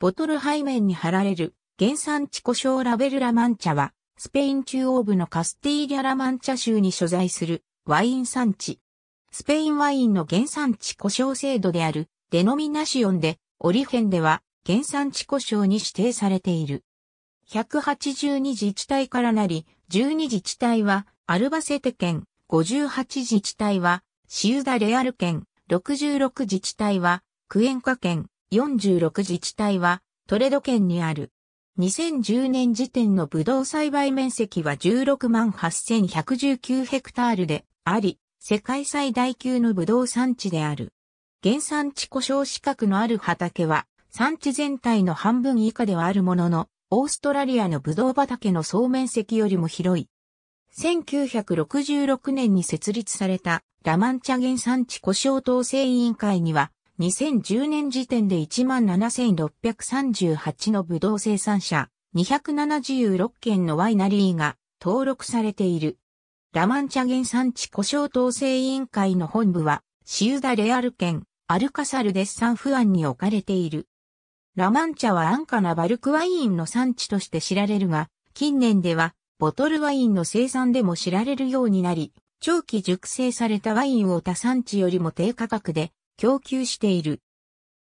ボトル背面に貼られる原産地故障ラベルラマンチャは、スペイン中央部のカスティーリャラマンチャ州に所在するワイン産地。スペインワインの原産地故障制度であるデノミナシオンで、オリフェンでは原産地故障に指定されている。182自治体からなり、12自治体はアルバセテ県、58自治体はシウダレアル県、66自治体はクエンカ県、46自治体はトレド県にある。2010年時点のブドウ栽培面積は16万8119ヘクタールであり、世界最大級のブドウ産地である。原産地故障資格のある畑は、産地全体の半分以下ではあるものの、オーストラリアのブドウ畑の総面積よりも広い。1966年に設立されたラマンチャ原産地故障統制委員会には、2010年時点で17,638のブドウ生産者、276件のワイナリーが登録されている。ラマンチャ原産地故障統制委員会の本部は、シウダレアル県、アルカサルデッサンフアンに置かれている。ラマンチャは安価なバルクワインの産地として知られるが、近年では、ボトルワインの生産でも知られるようになり、長期熟成されたワインを他産地よりも低価格で供給している。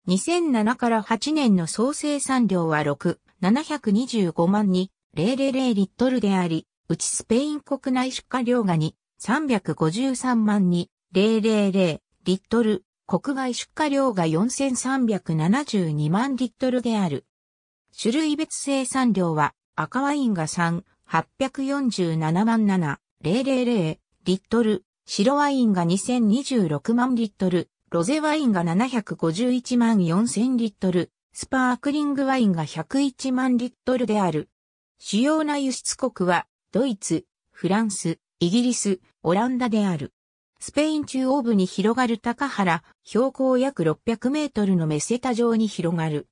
2007から8年の総生産量は6、725万2、000リットルであり、うちスペイン国内出荷量が2、353万2、000リットル、国外出荷量が4372万リットルである。種類別生産量は赤ワインが3、847万7、000リットル、白ワインが2026万リットル、ロゼワインが751万4000リットル、スパークリングワインが101万リットルである。主要な輸出国は、ドイツ、フランス、イギリス、オランダである。スペイン中央部に広がる高原、標高約600メートルのメセタ上に広がる。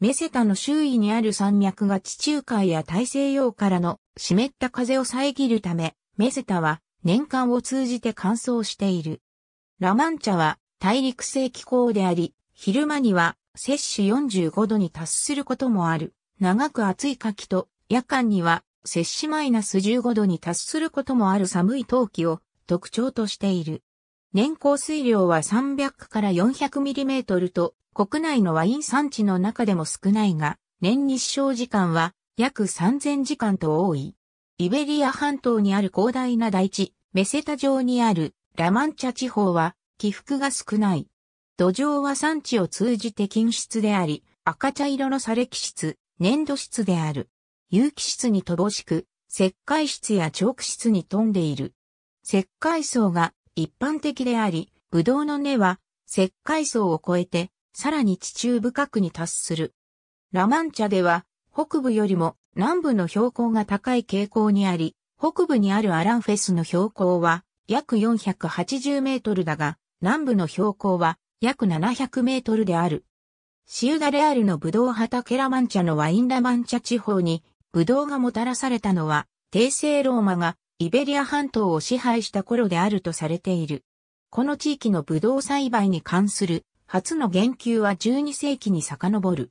メセタの周囲にある山脈が地中海や大西洋からの湿った風を遮るため、メセタは年間を通じて乾燥している。ラマンチャは大陸性気候であり、昼間には摂氏45度に達することもある。長く暑い夏季と、夜間には摂氏マイナス15度に達することもある寒い冬季を特徴としている。年降水量は300から400ミリメートルと、国内のワイン産地の中でも少ないが、年日照時間は約3000時間と多い。イベリア半島にある広大な大地、メセタ城にあるラマンチャ地方は起伏が少ない。土壌は産地を通じて菌質であり、赤茶色の砂礫質、粘土質である。有機質に乏しく、石灰質やチョーク質に富んでいる。石灰層が一般的であり、ブドウの根は石灰層を越えて、さらに地中深くに達する。ラマンチャでは、北部よりも南部の標高が高い傾向にあり、北部にあるアランフェスの標高は約480メートルだが、南部の標高は約700メートルである。シウダレアルのブドウ畑ラマンチャのワインラマンチャ地方にブドウがもたらされたのは、帝政ローマがイベリア半島を支配した頃であるとされている。この地域のブドウ栽培に関する初の言及は12世紀に遡る。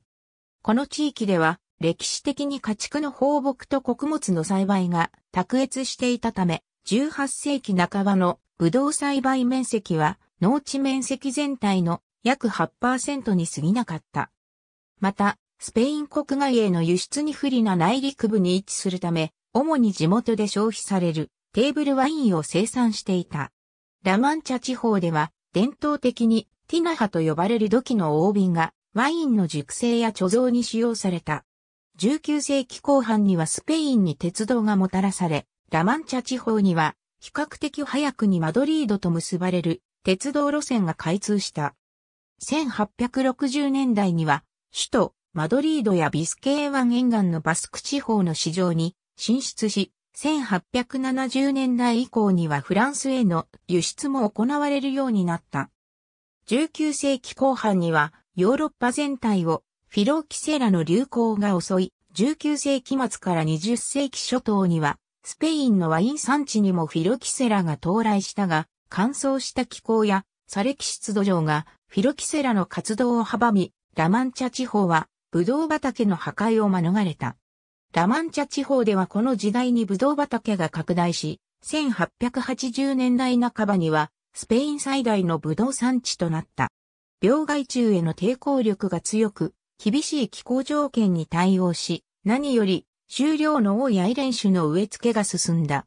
この地域では歴史的に家畜の放牧と穀物の栽培が卓越していたため、18世紀半ばのブドウ栽培面積は農地面積全体の約8%に過ぎなかった。また、スペイン国外への輸出に不利な内陸部に位置するため、主に地元で消費されるテーブルワインを生産していた。ラマンチャ地方では、伝統的にティナハと呼ばれる土器の大瓶がワインの熟成や貯蔵に使用された。19世紀後半にはスペインに鉄道がもたらされ、ラマンチャ地方には比較的早くにマドリードと結ばれる鉄道路線が開通した。1860年代には、首都マドリードやビスケー湾沿岸のバスク地方の市場に進出し、1870年代以降にはフランスへの輸出も行われるようになった。19世紀後半にはヨーロッパ全体をフィロキセラの流行が遅い19世紀末から20世紀初頭にはスペインのワイン産地にもフィロキセラが到来したが乾燥した気候や砂礫湿土壌がフィロキセラの活動を阻み、ラマンチャ地方はブドウ畑の破壊を免れた。ラマンチャ地方ではこの時代にブドウ畑が拡大し、1880年代半ばにはスペイン最大のブドウ産地となった。病害虫への抵抗力が強く、厳しい気候条件に対応し、何より、収量の多いアイレン種の植え付けが進んだ。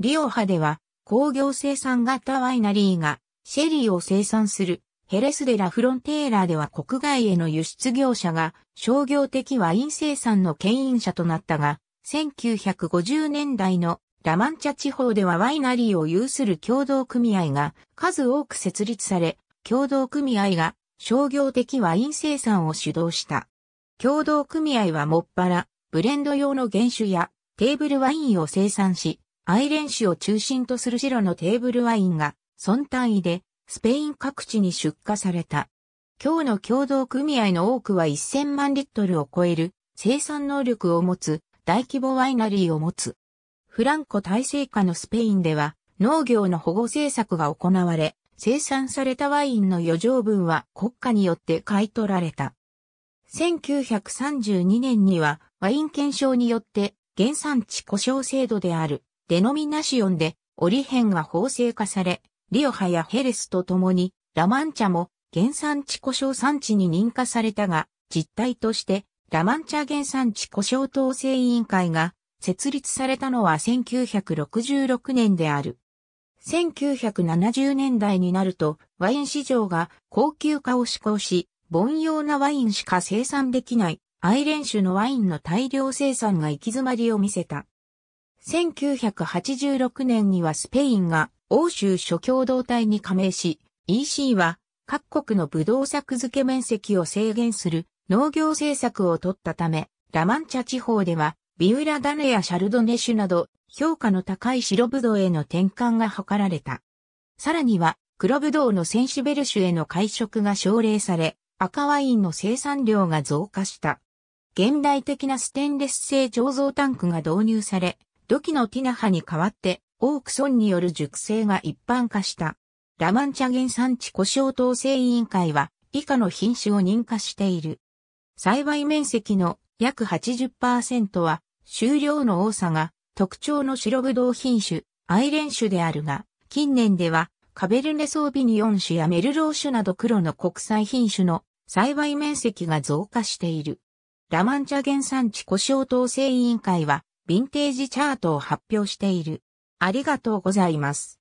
リオハでは、工業生産型ワイナリーがシェリーを生産するヘレスデラ・フロンテーラでは国外への輸出業者が商業的ワイン生産の牽引者となったが、1950年代のラマンチャ地方ではワイナリーを有する共同組合が数多く設立され、共同組合が商業的ワイン生産を主導した。共同組合はもっぱら、ブレンド用の原酒やテーブルワインを生産し、アイレンシを中心とする白のテーブルワインが、村単位で、スペイン各地に出荷された。今日の共同組合の多くは1000万リットルを超える生産能力を持つ大規模ワイナリーを持つ。フランコ体制下のスペインでは農業の保護政策が行われ、生産されたワインの余剰分は国家によって買い取られた。1932年にはワイン検証によって原産地故障制度であるデノミナシオンで、オリヘンが法制化され、リオハやヘレスと共に、ラマンチャも原産地故障産地に認可されたが、実態として、ラマンチャ原産地故障統制委員会が設立されたのは1966年である。1970年代になると、ワイン市場が高級化を施行し、凡庸なワインしか生産できない、アイレン種のワインの大量生産が行き詰まりを見せた。1986年にはスペインが欧州諸共同体に加盟し、EC は各国のブドウ作付け面積を制限する農業政策を取ったため、ラマンチャ地方ではビウラダネやシャルドネシュなど評価の高い白ブドウへの転換が図られた。さらには黒ブドウのセンシベル種への会食が奨励され、赤ワインの生産量が増加した。現代的なステンレス製醸造タンクが導入され、土器のティナハに代わって、オークソンによる熟成が一般化した。ラマンチャ原産地故障統制委員会は、以下の品種を認可している。栽培面積の約80%は、収量の多さが特徴の白ぶどう品種、アイレン種であるが、近年では、カベルネソービニオン種やメルロー種など黒の国際品種の栽培面積が増加している。ラマンチャ原産地故障統制委員会は、ヴィンテージチャートを発表している。ありがとうございます。